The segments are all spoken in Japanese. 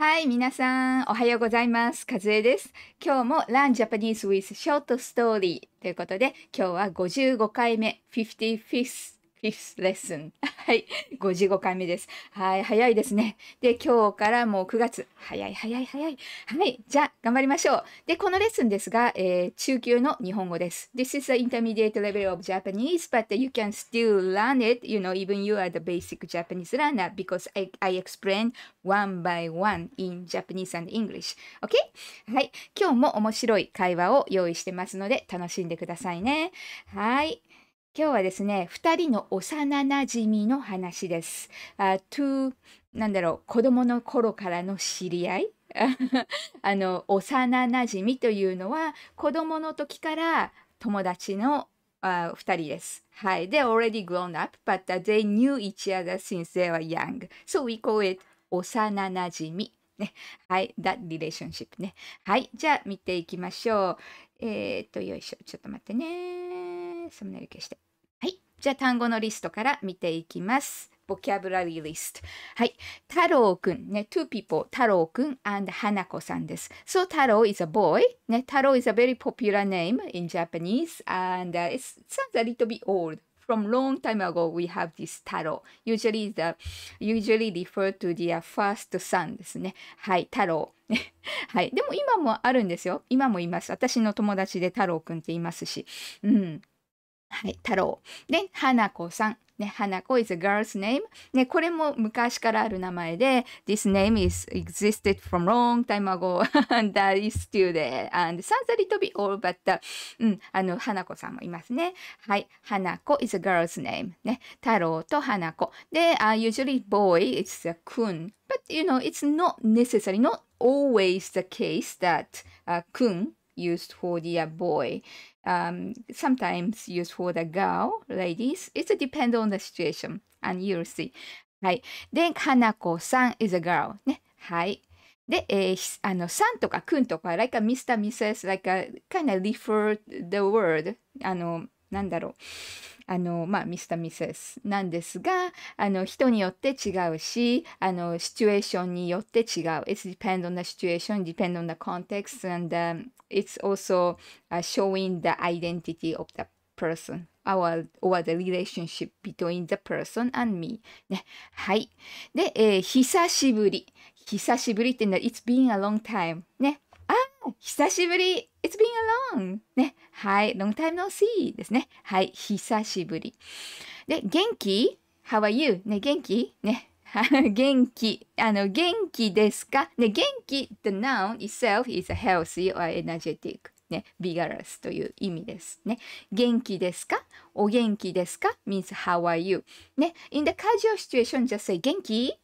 はい、皆さん、おはようございます。かずえです。今日も Learn Japanese with Short Story ということで、今日は55回目、55th フフスレッスン。はい。55回目です。はい。早いですね。で、今日からもう9月。早い早い早い。はい。じゃあ、頑張りましょう。で、このレッスンですが、えー、中級の日本語です。This is the intermediate level of Japanese, but you can still learn it, you know, even you are the basic Japanese learner, because I, I explain one by one in Japanese and English. OK? はい。今日も面白い会話を用意してますので、楽しんでくださいね。はい。今日はですね、2人の幼なじみの話です。あと、なんだろう、子供の頃からの知り合い あの、幼なじみというのは、子供の時から友達の二2人です。はい。で、already grown up, but they knew each other since they were young. So we call it 幼なじみ。ね。はい。that relationship ね。はい。じゃあ見ていきましょう。えー、っと、よいしょ。ちょっと待ってね。消して。じゃあ単語のリストから見ていきます。ボキャブラリーリスト。はい。太郎くん、ね、two people、太郎くん and 花子さんです。So 太郎 is a boy. ね、太郎 is a very popular name in Japanese and、uh, it sounds a little bit old. From long time ago, we have this 太郎。Usually, the, usually refer to the first son ですね。はい、太郎。はい。でも今もあるんですよ。今もいます。私の友達で太郎くんっていますし。うん。はい、太郎。で、花子さん。ね、花子 is a girl's name。ね、これも昔からある名前で、This name is existed from long time ago and that is still there. And sounds a little bit old, but、うん、あの、花子さんもいますね。はい、花子 is a girl's name。ね、太郎と花子。で、uh, usually boy, it's a kun. But you know, it's not n e c e s s a r y not always the case that、uh, kun used for the uh, boy, um, sometimes used for the girl, ladies. It depends on the situation, and you'll see. はい。で、かなこさん is a girl. ね。はい。で、えー、あの、さんとかくんとか、like a Mr. Mrs. like a kind of refer the word, あの、なんだろうあのまあミスターミセスなんですがあの人によって違うしあのシチュエーションによって違う It's depend on the situation, depend on the context and、um, it's also、uh, showing the identity of the person our or the relationship between the person and me ねはいで、えー、久しぶり久しぶりって言うのは It's been a long time ねあ久しぶり It's been a long! ね。はい。long time no see ですね。はい。久しぶり。で、元気 ?How are you? ね、元気ね。元気。あの、元気ですかね、元気 the noun itself is a healthy or energetic. ね、vigorous という意味ですね。元気ですかお元気ですか means how are you? ね、in the casual situation just say 元気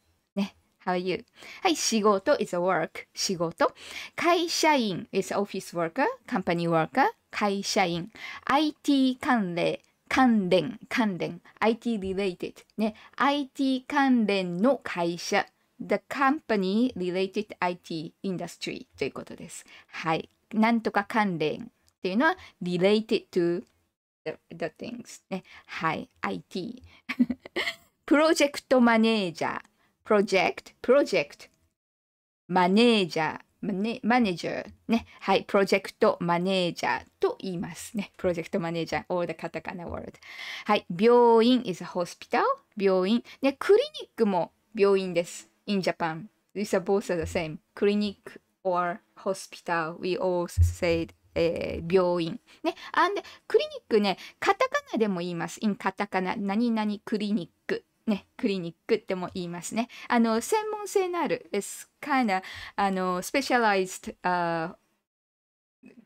How are you? はい、仕事 is a work. 仕事。会社員 is office worker, company worker, 会社員。IT 関連、関連、関連。IT related. ね。IT 関連の会社。The company related IT industry ということです。はい。なんとか関連っていうのは related to the, the things ね。はい。IT。プロジェクトマネージャー。project、ロジェク e マネージャー、マネマネージャー、ね、はい、プロジェクトマネージャーと言いますね。プロジェクトマネージャー、all the カタカナ word。はい、病院 is a hospital、病院。ね、クリニックも病院です。in Japan, these are both the same. クリニック or hospital, we all say えー、病院。ね。あんで、クリニックね、カタカナでも言います。in カタカナ、何々クリニックね、クリニックっても言いますね。あの、専門性のある、it's kind of, あの、specialized、uh,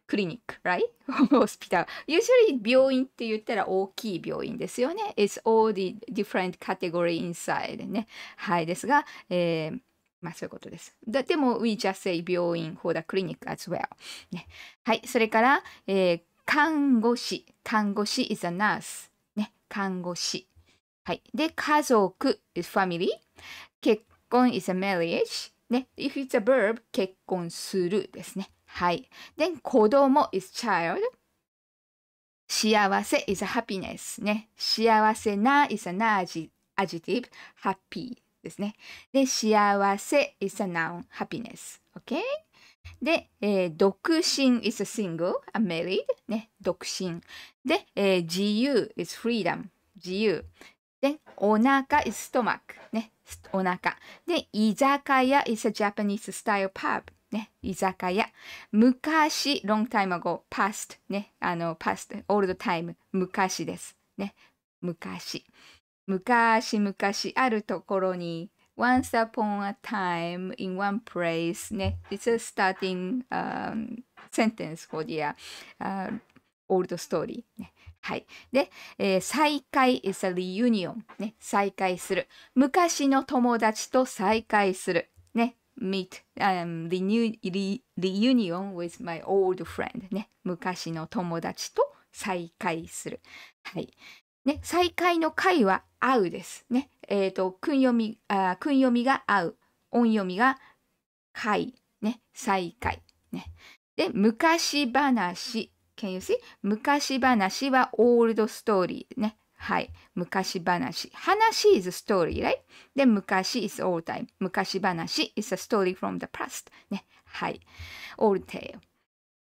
clinic, right? hospital. Usually 病院って言ったら大きい病院ですよね。it's all the different category inside ね。はい、ですが、えーまあそういうことです。だでも、we just say 病院、for the clinic as well、ね。はい、それから、えー、看護師。看護師 is a nurse。ね、看護師。はい。で、家族 is family。結婚 is a marriage。ね。if it's a verb 結婚するですね。はい。で、子供 is child。幸せ is a happiness ね。幸せな is an adjective, happy ですね。で、幸せ is a noun, happiness. OK? で、えー、独身 is a single, a married ね。独身。で、えー、自由 is freedom, 自由。で、お腹 is stomach。ね、お腹。で、居酒屋 is a Japanese style pub。ね、居酒屋。昔、long time ago, past。ね、あの、past, old time。昔です。ね、昔。昔々あるところに Once upon a time in one place ね It's a starting、um, sentence for the、uh, old story ねはい。で、えー、再会 is a reunion。ね、再会する。昔の友達と再会する。ね、meet, um, renew, re, reunion with my old friend。ね、昔の友達と再会する。はい。ね、再会の会は会うです。ね、えっ、ー、と、訓読み、あ訓読みが会う。音読みが会。ね、再会。ね。で、昔話。Can you see? 昔話はオールドストーリーね。はい。昔話。話 is story, right? で、昔 is old time. 昔話 is a story from the past. ね。はい。old tale.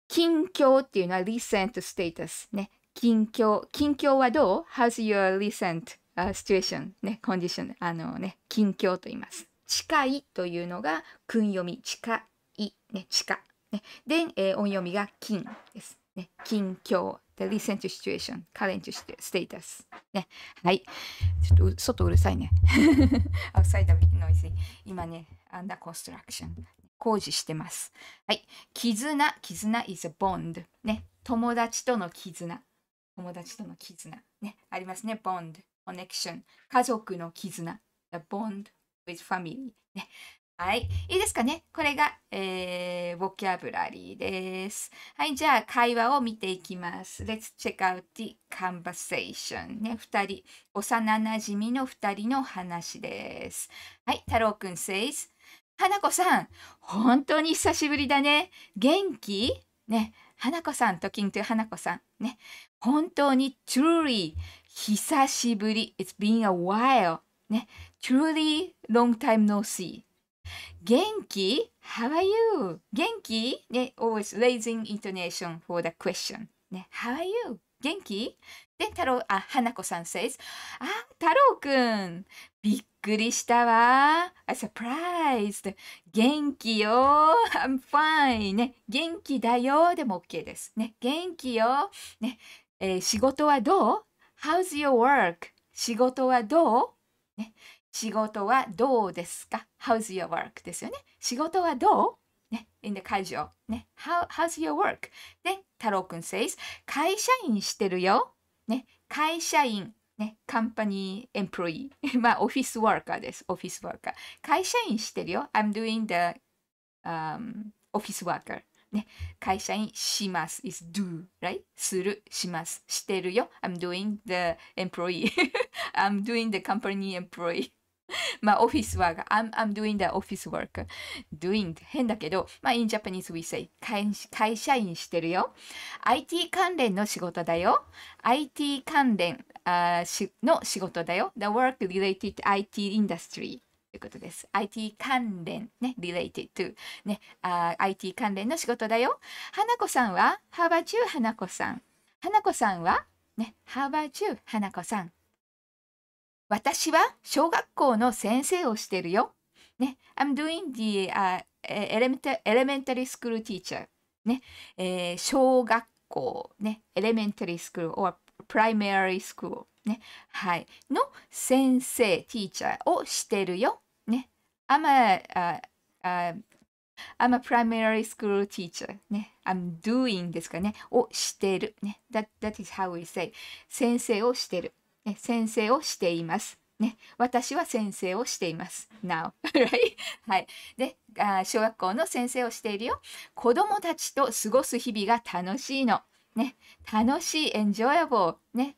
近況っていうのは recent status ね。近況。近況はどう ?How's your recent、uh, situation? ね。condition. あのね。近況と言います。近いというのが訓読み。近い。ね。近。ね、で、えー、音読みが近です。ね、近況、the recent situation, current status。ね、はい。ちょっと外うるさいね。outside the noisy. 今ね、under construction。工事してます。はい。絆、絆 is a bond。ね、友達との絆。友達との絆。ね、ありますね。bond、connection。家族の絆。the bond with family。ね、はい。いいですかねこれが、えー、ボキャブラリーです。はい。じゃあ、会話を見ていきます。Let's check out the conversation. ね、二人、幼なじみの二人の話です。はい。太郎くん says, 花子さん、本当に久しぶりだね。元気ね。花子さん、トキンと花子さん。ね。本当に truly 久しぶり。It's been a while. ね。truly long time no see. 元気 ?How are you? 元気ね、always raising intonation for the question. ね、How are you? 元気で、太郎、あ、花子さん says, あ、太郎くん、びっくりしたわ。I surprised. 元気よ。I'm fine. ね、元気だよ。でも OK です。ね、元気よ。ね、えー、仕事はどう ?How's your work? 仕事はどうね、仕事はどうですか ?How's your work? ですよね。仕事はどうね、in the 会場。ね、How, how's your work? で、太郎くん says 会社員してるよ。ね、会社員。ね、カンパニーエンプロイー。まあ、オフィスワーカーです。オフィスワーカー。会社員してるよ。I'm doing the、um, office worker. ね、会社員します is do, right? する、します。してるよ。I'm doing the employee. I'm doing the company employee. まあ、オフィスワーク。I'm, I'm doing the office work. doing って変だけど、まあ、in Japanese we say 会会社員してるよ。IT 関連の仕事だよ。IT 関連あしの仕事だよ。The work related IT industry ということです。IT 関連ね、related to ね、IT 関連の仕事だよ。花子さんは ?How about you, 花子さん。花子さんはね、How about you, 花子さん。私は小学校の先生をしてるよ。ね、I'm doing the、uh, elementary school teacher. ね、えー、小学校、ね、elementary school or primary school ね、はい、の先生、teacher をしてるよ。ね、I'm a, uh, uh, I'm a primary school teacher ね、I'm doing ですかね、をしてるね。That, that is how we say 先生をしてる。ね、先生をしています。ね、私は先生をしています。Now, はい。で、あ小学校の先生をしているよ。子供たちと過ごす日々が楽しいの。ね、楽しい、enjoyable。ね、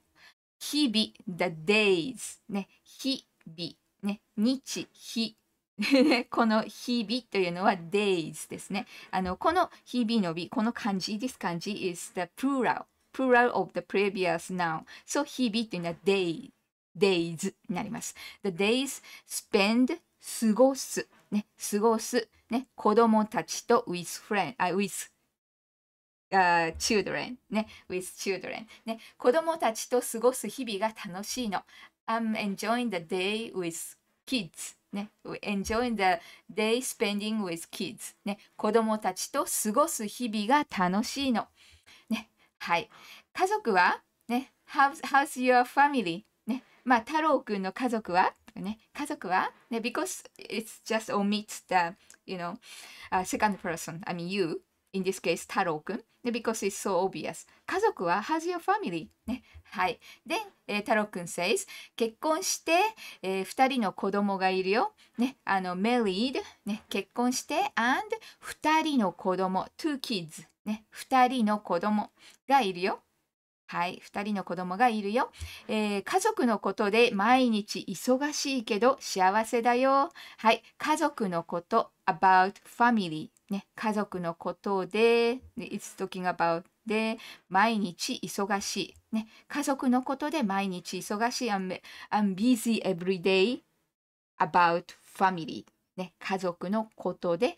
日々、the days。ね、日々。ね、日、日。この日々というのは days ですね。あの、この日々の日、この漢字、this 漢字 is the plural。plural of the previous noun. So, 日々っていうのは day, days になります。The days spend 過ごす。ね、過ごす。ね、子供たちと with friend, あ、with Uh, children ね with children ね子供たちと過ごす日々が楽しいの I'm enjoying the day with kids ね enjoying the day spending with kids ね子供たちと過ごす日々が楽しいのはい。家族はね、how's, how's your family? ね、まあ、太郎くんの家族はね、家族はね、because it's just omits the, you know,、uh, second person, I mean you, in this case 太郎くん、ね、because it's so obvious. 家族は how's your family? ね、はい。で、えー、太郎くん says 結婚して、えー、2人の子供がいるよ。ね、あの、married、ね、結婚して and 2人の子供 two kids。ね、2人の子供がいるよ。はい、2人の子供がいるよ、えー、家族のことで毎日忙しいけど幸せだよ。はい、家族のこと about family ね、家族のことで、it's talking about で、毎日忙しい。ね、家族のことで毎日忙しい。I'm, I'm busy every day about family。ね、家族のことで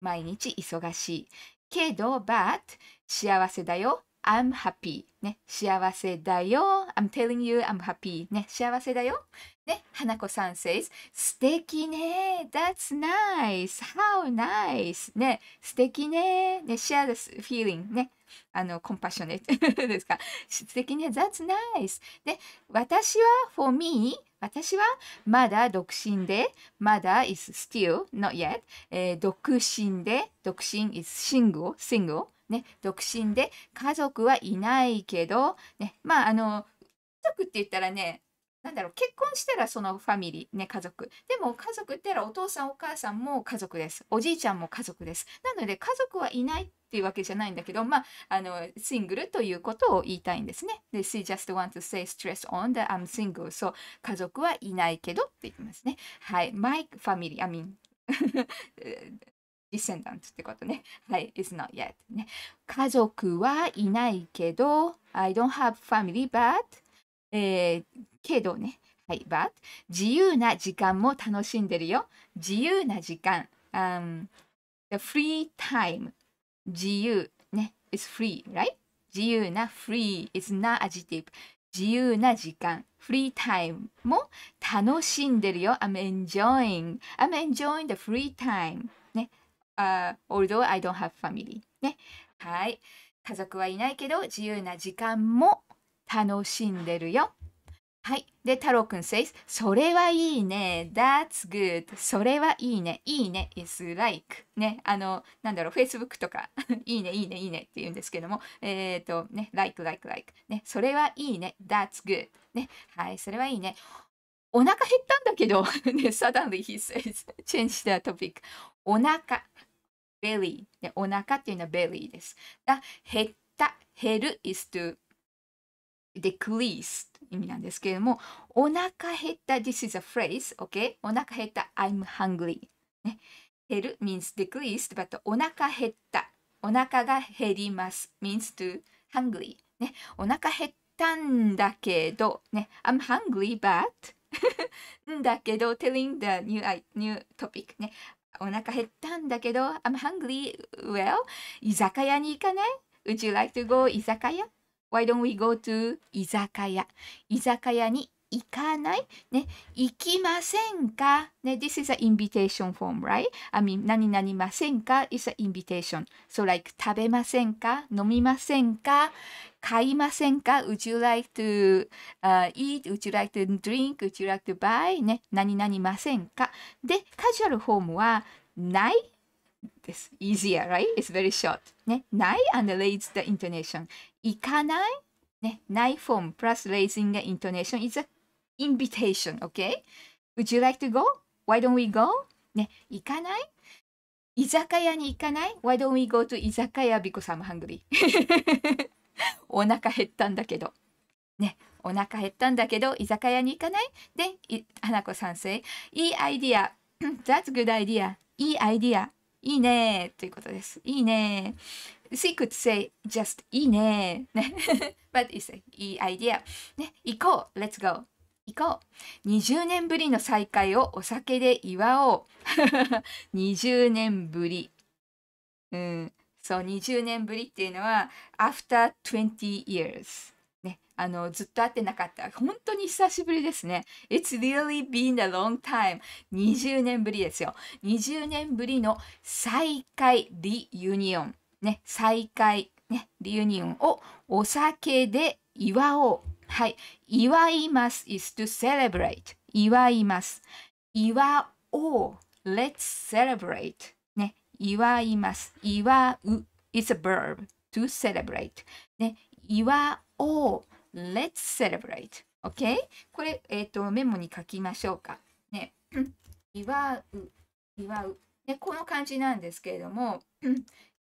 毎日忙しい。けど、but 幸せだよ。I'm happy. ね、幸せだよ。I'm telling you I'm happy. ね、幸せだよ。ね、花子さん says 素敵ね。That's nice. How nice. ね、素敵ね。ね、share this feeling. ね、あの、コンパッショネットですか。素敵ね。That's nice. ね、私は for me 私はまだ独身で、まだ is still not yet、えー、独身で、独身 is single, single ね、独身で家族はいないけど、ね、まああの家族って言ったらねなんだろう結婚したらそのファミリーね家族でも家族ってらお父さんお母さんも家族ですおじいちゃんも家族ですなので家族はいないっていうわけじゃないんだけどまああのシングルということを言いたいんですねで she just want to say stress on that I'm single そう家族はいないけどって言ってますねはい my family I mean descendant ってことね。はい、is not yet ね。家族はいないけど、I don't have family but、えー、けどね。はい、but 自由な時間も楽しんでるよ。自由な時間。Um, the free time. 自由。ね。is free, right? 自由な free is not adjective. 自由な時間。free time も楽しんでるよ。I'm enjoying. I'm enjoying the free time. ね。Uh, although I don't have family. ね。はい。家族はいないけど自由な時間も楽しんでるよ。はい。で、太郎くん says, それはいいね。That's good. それはいいね。いいね is like. ね。あの、なんだろう、Facebook とか いいね、いいね、いいねって言うんですけども、えっ、ー、と、ね、like, like, like. ね。それはいいね。That's good. ね。はい、それはいいね。お腹減ったんだけど、ね、suddenly he says, change the topic. お腹、belly。ね、お腹っていうのは belly です。が、減った、減る is to decreased 意味なんですけれども、お腹減った this is a phrase, okay? お腹減った I'm hungry、ね。減る means decreased, but お腹減った。お腹が減ります means to hungry。ね、お腹減ったんだけど、ね、I'm hungry but んだけど telling the new, new topic ね。お腹減ったんだけど、I'm hungry. Well, 居酒屋に行かない Would you like to go 居酒屋 Why don't we go to 居酒屋居酒屋に行かないね、行きませんかね、This is an invitation form, right? I mean, 何々ませんか is an invitation. So like, 食べませんか飲みませんか買いませんか ?Would you like to、uh, eat? Would you like to drink? Would you like to buy? ね、何々ませんかで、カジュアルフォームはないです。easier, right? It's very short. ね、ない and raise the intonation. 行かないね、ない form plus raising the intonation is a invitation, okay? Would you like to go? Why don't we go? ね、行かない居酒屋に行かない ?Why don't we go to 居酒屋 because I'm hungry? お腹減ったんだけど。ね、お腹減ったんだけど、居酒屋に行かないで、花子さんせい。いいアイディア。That's good idea. いいアイディア。いいねということです。いいね She could say just いいねね。But it's a いいアイディア。ね、行こう !Let's go! 行こう20年ぶりの再会をお酒で祝おう20 年ぶり。うん。そう、20年ぶりっていうのは after 20 years。あの、ずっと会ってなかった。本当に久しぶりですね。It's really been a long time. 20年ぶりですよ。20年ぶりの再会リユニオン。ね、再会、ね、リユニオンをお酒で祝おう。はい。祝います is to celebrate. 祝います。祝おう。Let's celebrate. ね、祝います。祝う。It's a verb to celebrate. ね、祝おう。Let's celebrate. OK? これ、えっ、ー、と、メモに書きましょうか。ね。祝う。祝う。ね、この感じなんですけれども、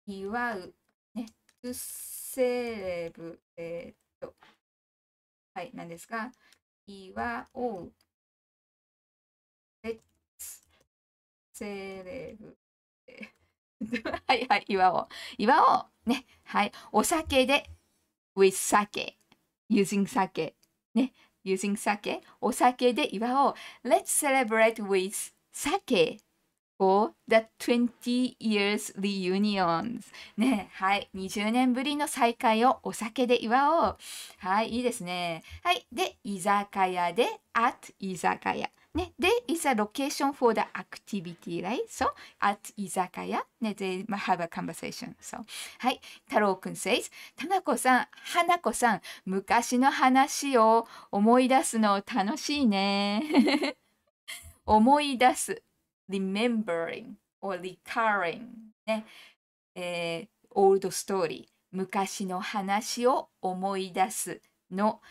祝う。ね。to celebrate、はい、なんですか祝おう。Let's celebrate. はいはい、祝おう。祝おう。ね。はい。お酒で、with 酒。using sake ね using sake お酒で祝おう let's celebrate with sake for the 20 years reunions ねはい20年ぶりの再会をお酒で祝おうはいいいですねはいで居酒屋で at 居酒屋ね、there is a location for the activity, right? So, at 居酒屋、ね、they have a conversation. So, はい。太郎くん says, たなこさん、花子さん、昔の話を思い出すの楽しいね。思い出す。remembering or recurring ね。えー、オールドストーリー。昔の話を思い出すの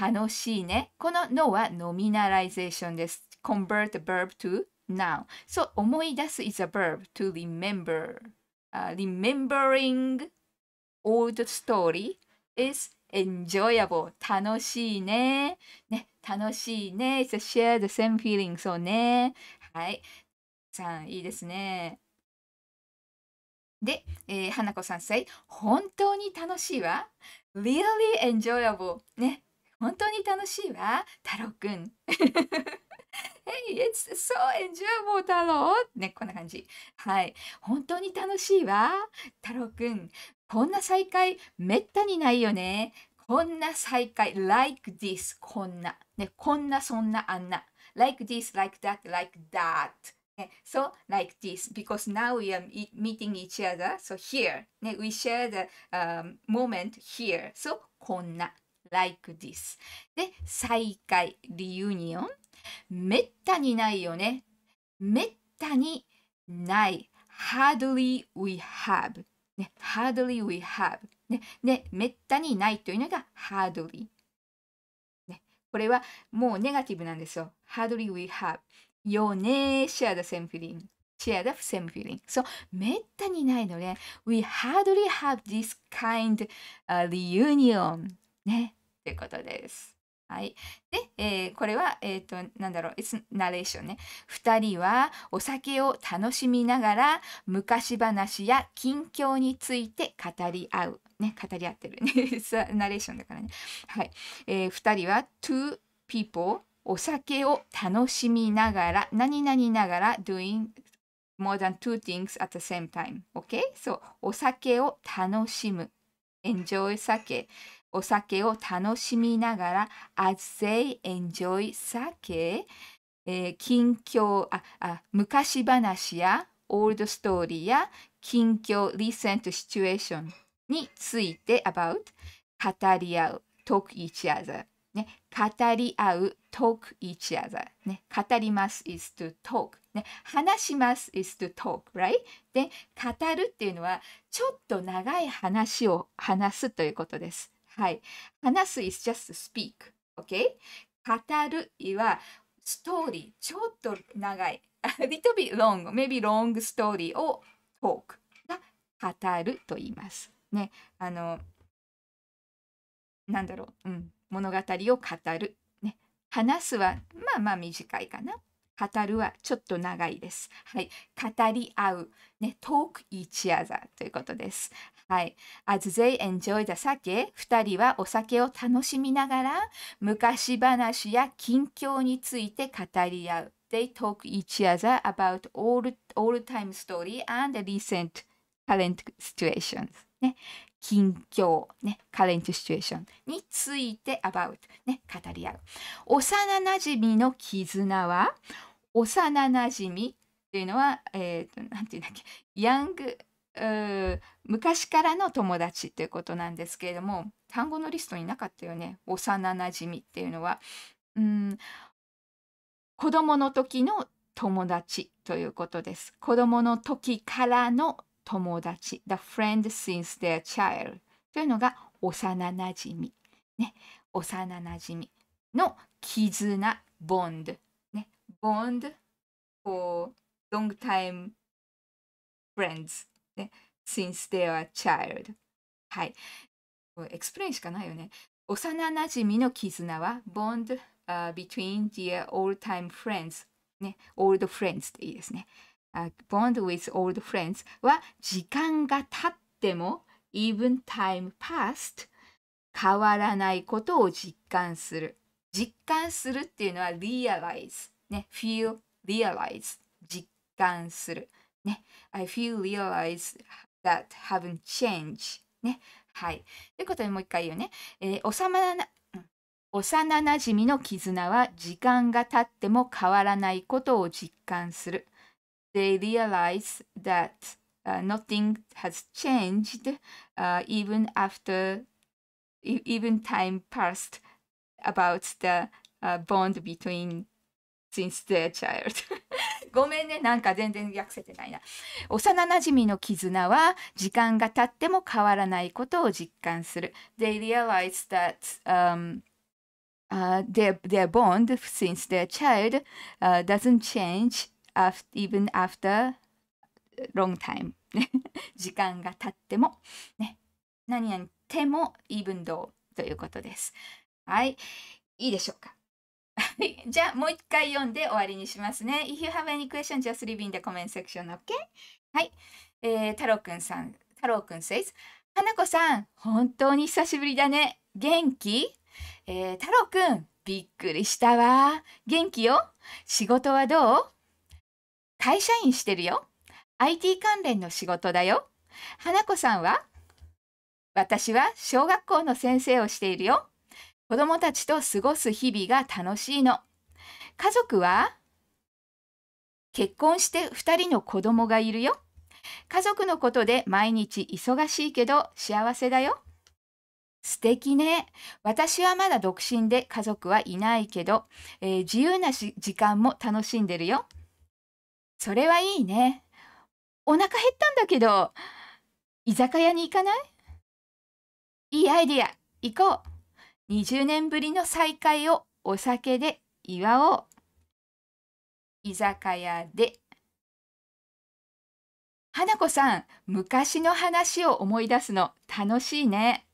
楽しいね。こののはノミナライゼーションです。convert the verb to noun. So 思い出す is a verb to remember.、Uh, remembering old story is enjoyable. 楽しいね。ね、楽しいね。It's a share the same feeling. そうね。はい。さん、いいですね。で、えー、花子さん say 本当に楽しいわ。really enjoyable ね。本当に楽しいわ。太郎くん。Hey, it's so enjoyable, 太郎ね、こんな感じ。はい。本当に楽しいわ。太郎くん、こんな再会、めったにないよね。こんな再会、like this, こんな。ね、こんな、そんな、あんな。like this, like that, like that. ね、so, like this, because now we are meeting each other, so here. ね、we share the、um, moment here. So, こんな。like this. で、再会、reunion。めったにないよね。めったにない。hardly we have。ね、hardly we have。ね、ね、めったにないというのが hardly。ね、これはもうネガティブなんですよ。hardly we have。よね、share the same feeling。share the same feeling. So, めったにないのね。we hardly have this kind、uh, reunion. ね、ってことです。はい。で、えー、これは、えっ、ー、と、なんだろう、ナレーションね。2人はお酒を楽しみながら、昔話や近況について語り合う。ね、語り合ってるね。ナレーションだからね。はい。えー、2人は two people お酒を楽しみながら、何々ながら doing more than two things at the same time. OK? そう、お酒を楽しむ。enjoy 酒。お酒を楽しみながら、as they enjoy 酒、昔話や、オールドストーリーや、近況、リセントシチュエーションについて、about、語り合う、talk each other。語り合う、talk each other。語ります、is to talk。ね、話します、is to talk, right? で、語るっていうのは、ちょっと長い話を話すということです。はい。話す is just speak. OK? 語るはストーリー、ちょっと長い。little bit long, maybe long story を talk が語ると言います。ね。あの、なんだろう。うん。物語を語る。ね。話すはまあまあ短いかな。語るはちょっと長いです。はい。語り合う。ね。talk each other ということです。はい。As they enjoy the sake, 二人はお酒を楽しみながら、昔話や近況について語り合う。They talk each other about old, old time story and recent current situations. ね。近況、ね、current situation について about、ね、語り合う。幼なじみの絆は、幼なじみっていうのは、えっ、ー、と、なんていうんだっけ、ヤング、昔からの友達っていうことなんですけれども単語のリストになかったよね幼なじみっていうのはうん子供の時の友達ということです子供の時からの友達 The friend since their child というのが幼なじみね幼なじみの絆ボンドねボンド for long time friends ね。since they are child. はい。エクスプレインしかないよね。幼なじみの絆は bond、uh, between their o l d t i m e friends ね、old friends いいですね。Uh, bond with old friends は時間が経っても even time past 変わらないことを実感する。実感するっていうのは realize ね、feel realize 実感する。ね。I feel realize that haven't changed ね。はい。ということでもう一回言うね。えー、幼な幼なじみの絆は時間が経っても変わらないことを実感する。They realize that、uh, nothing has changed、uh, even after even time passed about the、uh, bond between since their child ごめんね、なんか全然訳せてないな。幼なじみの絆は時間が経っても変わらないことを実感する。They realize that、um, uh, their, their bond since their child、uh, doesn't change after, even after long time. 時間が経っても、ね、何っても even though ということです。はい、いいでしょうか。はい、じゃあもう一回読んで終わりにしますね。If you have any question, just leave in the comment section, o k はい、えー、太郎くんさん、太郎くん says, 花子さん、本当に久しぶりだね。元気えー、太郎くん、びっくりしたわ。元気よ。仕事はどう会社員してるよ。IT 関連の仕事だよ。花子さんは私は小学校の先生をしているよ。子供たちと過ごす日々が楽しいの。家族は結婚して2人の子供がいるよ。家族のことで毎日忙しいけど幸せだよ。素敵ね。私はまだ独身で家族はいないけど、えー、自由な時間も楽しんでるよ。それはいいね。お腹減ったんだけど、居酒屋に行かないいいアイディア、行こう。20年ぶりの再会をお酒で祝おう。居酒屋で。花子さん、昔の話を思い出すの楽しいね。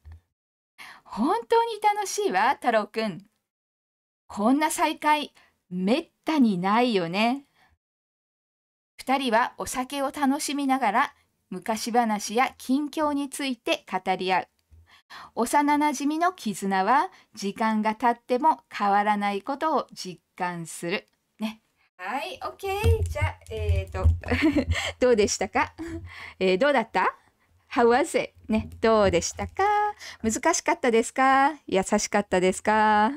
本当に楽しいわ、太郎くん。こんな再会、めったにないよね。二人はお酒を楽しみながら、昔話や近況について語り合う。幼なじみの絆は時間が経っても変わらないことを実感する。ね。はい、OK。じゃあ、えっ、ー、と、どうでしたか、えー、どうだった How was it? ね、どうでしたか難しかったですか優しかったですか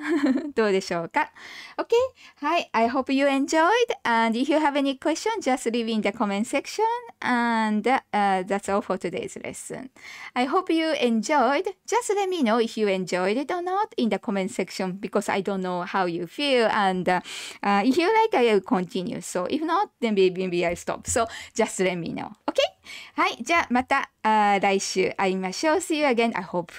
どうでしょうか ?Okay? はい。I hope you enjoyed and if you have any question just leave in the comment section and、uh, that's all for today's lesson. I hope you enjoyed. Just let me know if you enjoyed it or not in the comment section because I don't know how you feel and、uh, if you like I will continue. So if not then maybe, maybe I stop. So just let me know. Okay? はい、じゃあまたあ来週会いましょう。See you again, I hope.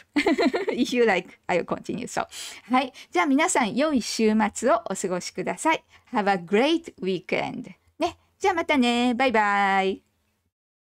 If you like, I'll continue. So. はい、じゃあ皆さん良い週末をお過ごしください。Have a great weekend. ね、じゃあまたね。バイバイ。